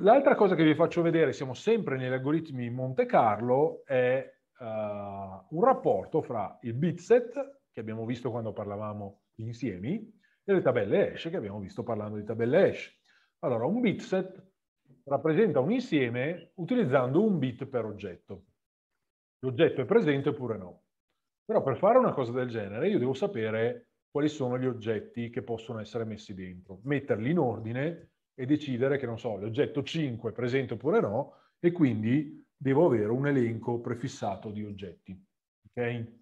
L'altra cosa che vi faccio vedere, siamo sempre negli algoritmi Monte Carlo, è uh, un rapporto fra il bitset, che abbiamo visto quando parlavamo di insiemi, e le tabelle hash, che abbiamo visto parlando di tabelle hash. Allora, un bitset rappresenta un insieme utilizzando un bit per oggetto. L'oggetto è presente oppure no. Però per fare una cosa del genere io devo sapere quali sono gli oggetti che possono essere messi dentro, metterli in ordine e decidere che, non so, l'oggetto 5 è presente oppure no, e quindi devo avere un elenco prefissato di oggetti. Okay?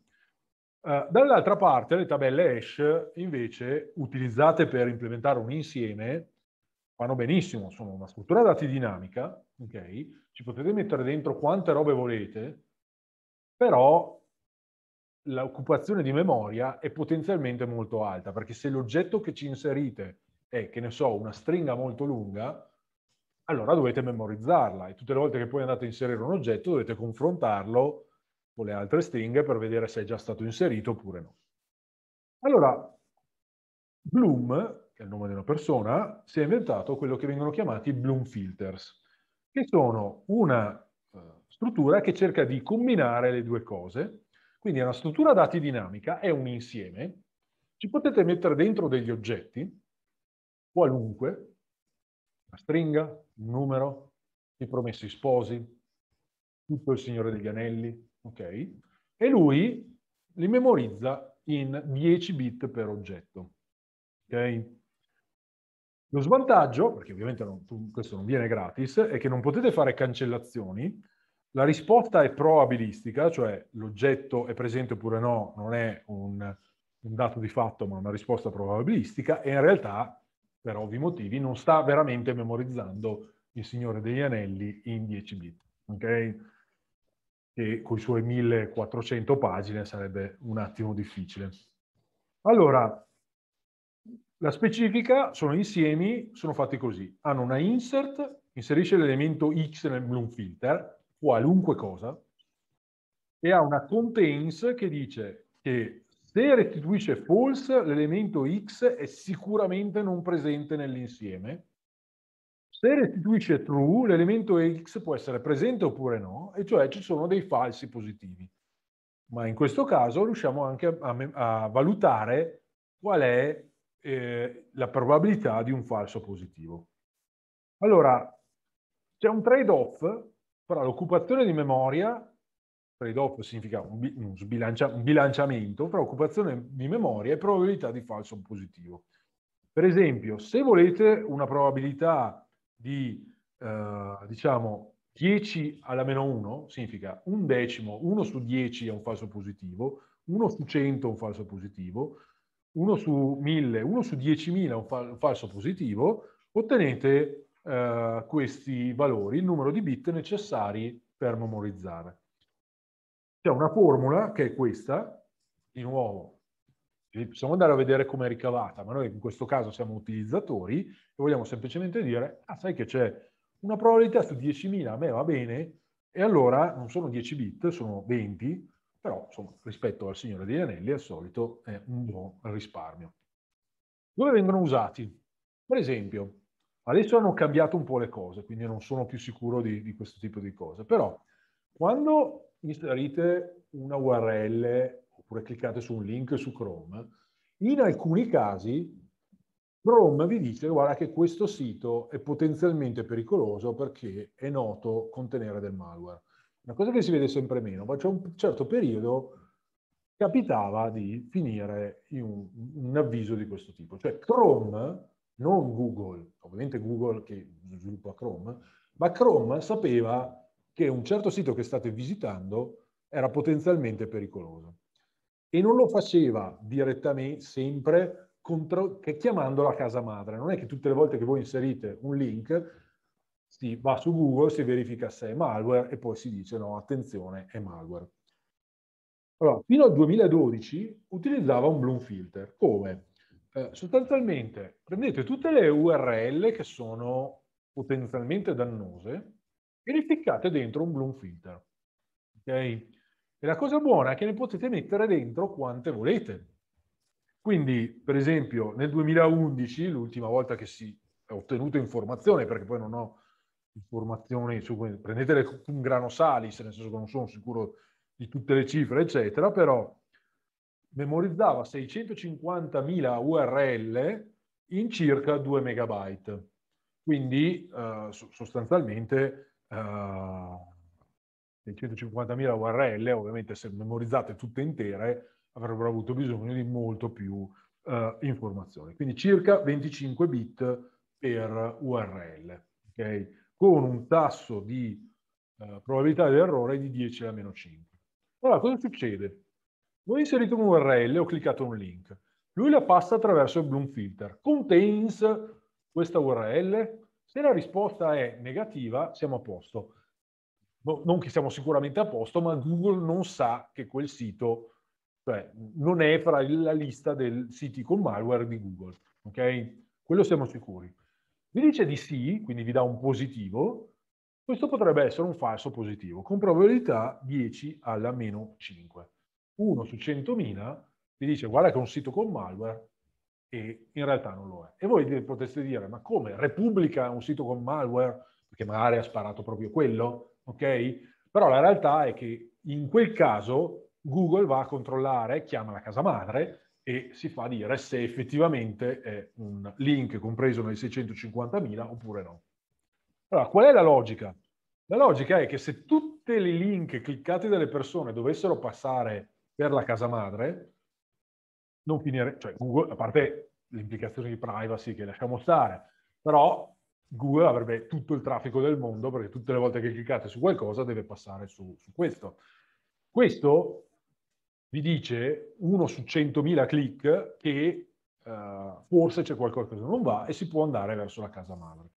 Uh, dall'altra parte le tabelle hash invece utilizzate per implementare un insieme vanno benissimo, sono una struttura dati dinamica, okay? ci potete mettere dentro quante robe volete, però l'occupazione di memoria è potenzialmente molto alta perché se l'oggetto che ci inserite è, che ne so, una stringa molto lunga, allora dovete memorizzarla e tutte le volte che poi andate a inserire un oggetto dovete confrontarlo con le altre stringhe per vedere se è già stato inserito oppure no. Allora, Bloom, che è il nome di una persona, si è inventato quello che vengono chiamati Bloom Filters, che sono una eh, struttura che cerca di combinare le due cose. Quindi è una struttura dati dinamica, è un insieme, ci potete mettere dentro degli oggetti qualunque, una stringa, un numero, i promessi sposi, tutto il Signore degli Anelli, ok? E lui li memorizza in 10 bit per oggetto, ok? Lo svantaggio, perché ovviamente non, questo non viene gratis, è che non potete fare cancellazioni, la risposta è probabilistica, cioè l'oggetto è presente oppure no, non è un, un dato di fatto ma una risposta probabilistica, e in realtà per ovvi motivi, non sta veramente memorizzando il Signore degli Anelli in 10 bit, ok? Che con i suoi 1400 pagine sarebbe un attimo difficile. Allora, la specifica sono insiemi, sono fatti così. Hanno una insert, inserisce l'elemento X nel Bloom filter, qualunque cosa, e ha una contains che dice che se restituisce false, l'elemento x è sicuramente non presente nell'insieme. Se restituisce true, l'elemento x può essere presente oppure no, e cioè ci sono dei falsi positivi. Ma in questo caso riusciamo anche a, a valutare qual è eh, la probabilità di un falso positivo. Allora, c'è un trade-off tra l'occupazione di memoria trade-off significa un, sbilancia, un bilanciamento fra occupazione di memoria e probabilità di falso positivo. Per esempio, se volete una probabilità di, eh, diciamo, 10 alla meno 1, significa un decimo, 1 su 10 è un falso positivo, 1 su 100 è un falso positivo, 1 su 1000, 1 su 10.000 è un, fa un falso positivo, ottenete eh, questi valori, il numero di bit necessari per memorizzare. C'è una formula che è questa, di nuovo, possiamo andare a vedere come è ricavata, ma noi in questo caso siamo utilizzatori e vogliamo semplicemente dire, ah sai che c'è una probabilità su 10.000, a me va bene, e allora non sono 10 bit, sono 20, però insomma, rispetto al Signore degli Anelli al solito è un buon risparmio. Dove vengono usati? Per esempio, adesso hanno cambiato un po' le cose, quindi non sono più sicuro di, di questo tipo di cose, però quando inserite una URL oppure cliccate su un link su Chrome, in alcuni casi Chrome vi dice guarda che questo sito è potenzialmente pericoloso perché è noto contenere del malware. Una cosa che si vede sempre meno, ma c'è un certo periodo capitava di finire in un, un, avviso di questo tipo. Cioè Chrome, non Google, ovviamente Google che sviluppa Chrome, ma Chrome sapeva che un certo sito che state visitando era potenzialmente pericoloso e non lo faceva direttamente sempre contro, chiamando la casa madre. Non è che tutte le volte che voi inserite un link si va su Google, si verifica se è malware e poi si dice no, attenzione, è malware. Allora, fino al 2012 utilizzava un Bloom Filter. Come? Eh, sostanzialmente prendete tutte le URL che sono potenzialmente dannose verificate dentro un bloom filter. Ok? E la cosa buona è che ne potete mettere dentro quante volete. Quindi, per esempio, nel 2011, l'ultima volta che si è ottenuto informazione, perché poi non ho informazioni su prendetele un grano salis, nel senso che non sono sicuro di tutte le cifre, eccetera, però memorizzava 650.000 URL in circa 2 megabyte. Quindi eh, sostanzialmente uh, 150.000 URL, ovviamente se memorizzate tutte intere, avrebbero avuto bisogno di molto più uh, informazioni. Quindi circa 25 bit per URL, okay? con un tasso di uh, probabilità di errore di 10 alla meno 5. Allora, cosa succede? Ho inserito un URL, ho cliccato un link. Lui la passa attraverso il Bloom Filter. Contains questa URL? Se la risposta è negativa, siamo a posto. Boh, non che siamo sicuramente a posto, ma Google non sa che quel sito cioè, non è fra la lista dei siti con malware di Google. Ok? Quello siamo sicuri. Vi dice di sì, quindi vi dà un positivo. Questo potrebbe essere un falso positivo, con probabilità 10 alla meno 5. 1 su 100.000 vi dice guarda che è un sito con malware, e in realtà non lo è. E voi potreste dire, ma come? Repubblica è un sito con malware? Perché magari ha sparato proprio quello, ok? Però la realtà è che in quel caso Google va a controllare, chiama la casa madre e si fa dire se effettivamente è un link compreso nei 650.000 oppure no. Allora, qual è la logica? La logica è che se tutti i link cliccati dalle persone dovessero passare per la casa madre, non finire, cioè Google, a parte le implicazioni di privacy che lasciamo stare, però Google avrebbe tutto il traffico del mondo perché tutte le volte che cliccate su qualcosa deve passare su, su questo. Questo vi dice uno su 100.000 click che eh, forse c'è qualcosa che non va e si può andare verso la casa madre.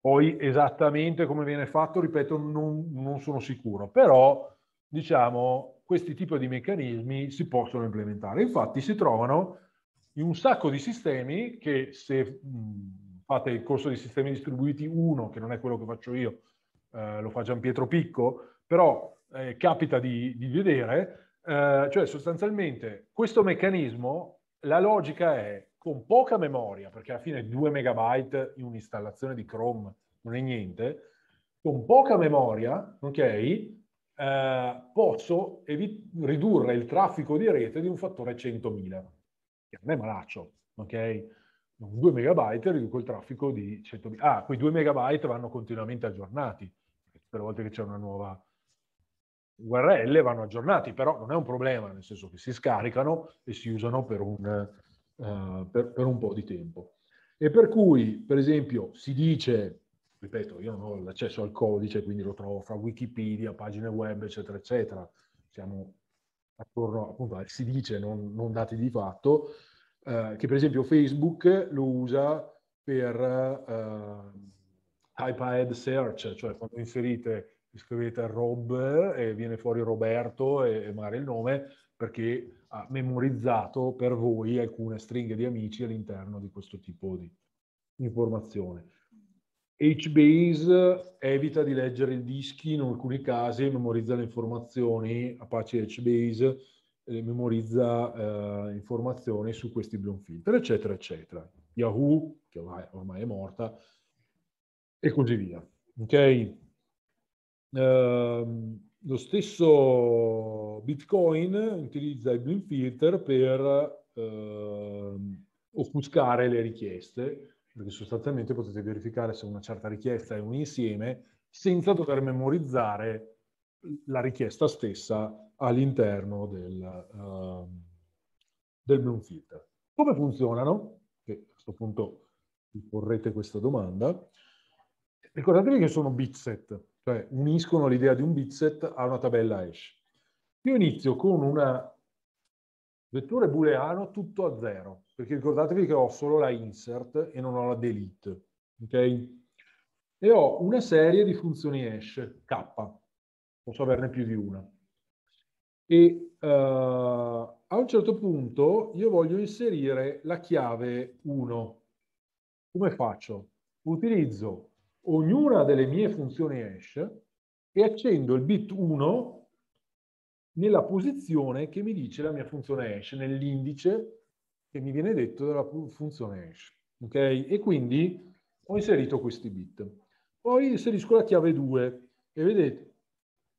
Poi esattamente come viene fatto, ripeto, non, non sono sicuro, però diciamo questi tipi di meccanismi si possono implementare. Infatti si trovano in un sacco di sistemi che se mh, fate il corso di sistemi distribuiti 1, che non è quello che faccio io, eh, lo fa Gian Pietro Picco, però eh, capita di, di vedere, eh, cioè sostanzialmente questo meccanismo, la logica è con poca memoria, perché alla fine 2 megabyte in un'installazione di Chrome non è niente, con poca memoria, ok, eh, posso evit- ridurre il traffico di rete di un fattore 100.000, che non è malaccio, ok? 2 megabyte riduco il traffico di 100.000. Ah, quei 2 megabyte vanno continuamente aggiornati, tutte le volte che c'è una nuova URL vanno aggiornati, però non è un problema, nel senso che si scaricano e si usano per un, uh, per, per un po' di tempo. E per cui, per esempio, si dice ripeto, io non ho l'accesso al codice, quindi lo trovo fra Wikipedia, pagine web, eccetera, eccetera. Siamo attorno appunto al si dice, non, non dati di fatto, eh, che per esempio Facebook lo usa per eh, type search, cioè quando inserite, scrivete Rob e viene fuori Roberto e, e magari il nome, perché ha memorizzato per voi alcune stringhe di amici all'interno di questo tipo di informazione. HBase eh, evita di leggere i dischi in alcuni casi, memorizza le informazioni, Apache HBase eh, memorizza eh, informazioni su questi bloom filter, eccetera, eccetera. Yahoo, che ormai, ormai è morta, e così via. Ok? Eh, lo stesso Bitcoin utilizza i bloom filter per ehm, offuscare le richieste, perché sostanzialmente potete verificare se una certa richiesta è un insieme senza dover memorizzare la richiesta stessa all'interno del, uh, del Bloom Filter. Come funzionano? Che a questo punto vi porrete questa domanda. Ricordatevi che sono bitset, cioè uniscono l'idea di un bitset a una tabella hash. Io inizio con una Vettore booleano tutto a zero, perché ricordatevi che ho solo la insert e non ho la delete. ok? E ho una serie di funzioni hash, k, posso averne più di una. E uh, a un certo punto io voglio inserire la chiave 1. Come faccio? Utilizzo ognuna delle mie funzioni hash e accendo il bit 1 nella posizione che mi dice la mia funzione hash, nell'indice che mi viene detto dalla funzione hash. Ok? E quindi ho inserito questi bit. Poi inserisco la chiave 2 e vedete,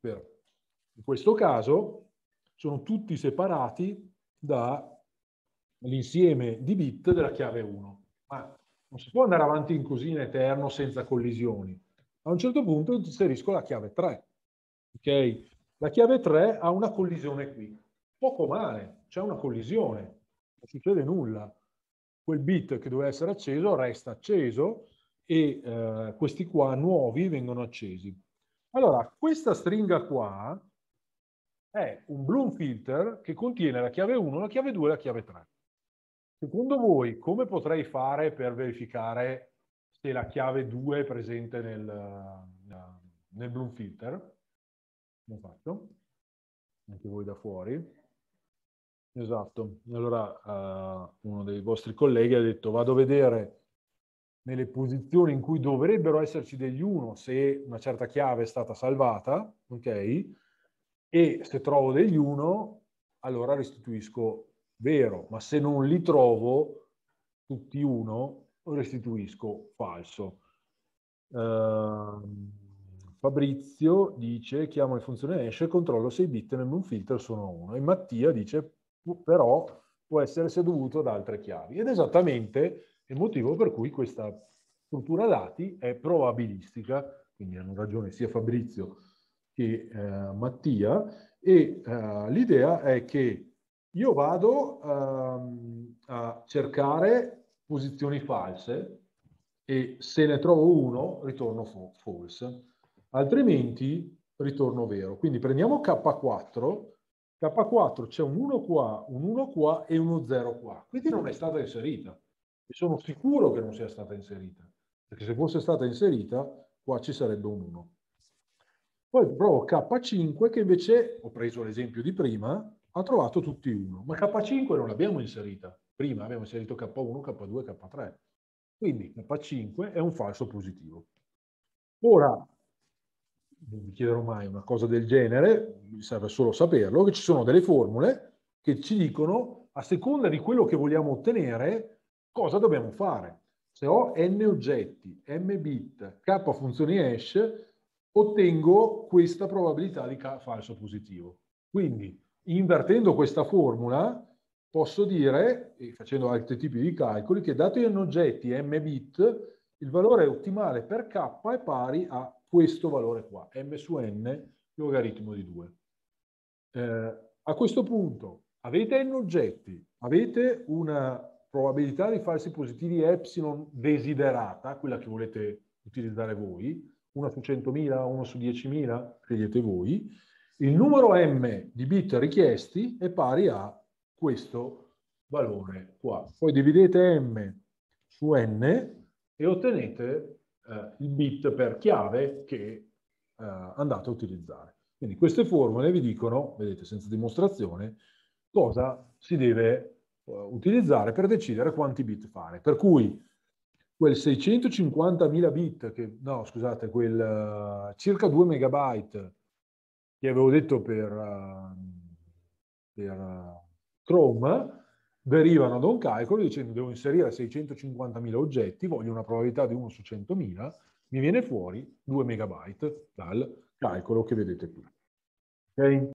in questo caso sono tutti separati dall'insieme di bit della chiave 1. Ma non si può andare avanti in così in eterno senza collisioni. A un certo punto inserisco la chiave 3. Okay? La chiave 3 ha una collisione qui. Poco male, c'è una collisione, non succede nulla. Quel bit che doveva essere acceso resta acceso e eh, questi qua nuovi vengono accesi. Allora, questa stringa qua è un Bloom filter che contiene la chiave 1, la chiave 2 e la chiave 3. Secondo voi come potrei fare per verificare se la chiave 2 è presente nel, eh, nel Bloom filter? lo faccio, anche voi da fuori. Esatto, allora uh, uno dei vostri colleghi ha detto vado a vedere nelle posizioni in cui dovrebbero esserci degli uno se una certa chiave è stata salvata, ok? E se trovo degli uno, allora restituisco vero, ma se non li trovo tutti uno, restituisco falso. Uh, Fabrizio dice chiamo le funzioni hash e controllo se i bit nel moon filter sono 1 e Mattia dice però può essere seduto ad altre chiavi ed esattamente il motivo per cui questa struttura dati è probabilistica, quindi hanno ragione sia Fabrizio che eh, Mattia e eh, l'idea è che io vado eh, a cercare posizioni false e se ne trovo uno ritorno false altrimenti ritorno vero. Quindi prendiamo K4, K4 c'è un 1 qua, un 1 qua e uno 0 qua, quindi non è stata inserita. E sono sicuro che non sia stata inserita, perché se fosse stata inserita qua ci sarebbe un 1. Poi provo K5 che invece, ho preso l'esempio di prima, ha trovato tutti 1, ma K5 non l'abbiamo inserita. Prima abbiamo inserito K1, K2, K3. Quindi K5 è un falso positivo. Ora, non vi chiederò mai una cosa del genere, mi serve solo saperlo, che ci sono delle formule che ci dicono, a seconda di quello che vogliamo ottenere, cosa dobbiamo fare. Se ho n oggetti, m bit, k funzioni hash, ottengo questa probabilità di falso positivo. Quindi, invertendo questa formula, posso dire, e facendo altri tipi di calcoli, che dato n oggetti m bit, il valore ottimale per k è pari a questo valore qua, m su n logaritmo di 2. Eh, a questo punto avete n oggetti, avete una probabilità di falsi positivi epsilon desiderata, quella che volete utilizzare voi, 1 su 100.000, 1 su 10.000, scegliete voi, il numero m di bit richiesti è pari a questo valore qua. Poi dividete m su n e ottenete eh, il bit per chiave che eh, andate a utilizzare. Quindi queste formule vi dicono, vedete senza dimostrazione, cosa si deve eh, utilizzare per decidere quanti bit fare. Per cui quel 650.000 bit, che, no scusate, quel uh, circa 2 megabyte che avevo detto per, uh, per uh, Chrome, derivano da un calcolo dicendo devo inserire 650.000 oggetti, voglio una probabilità di 1 su 100.000, mi viene fuori 2 megabyte dal calcolo che vedete qui. Okay?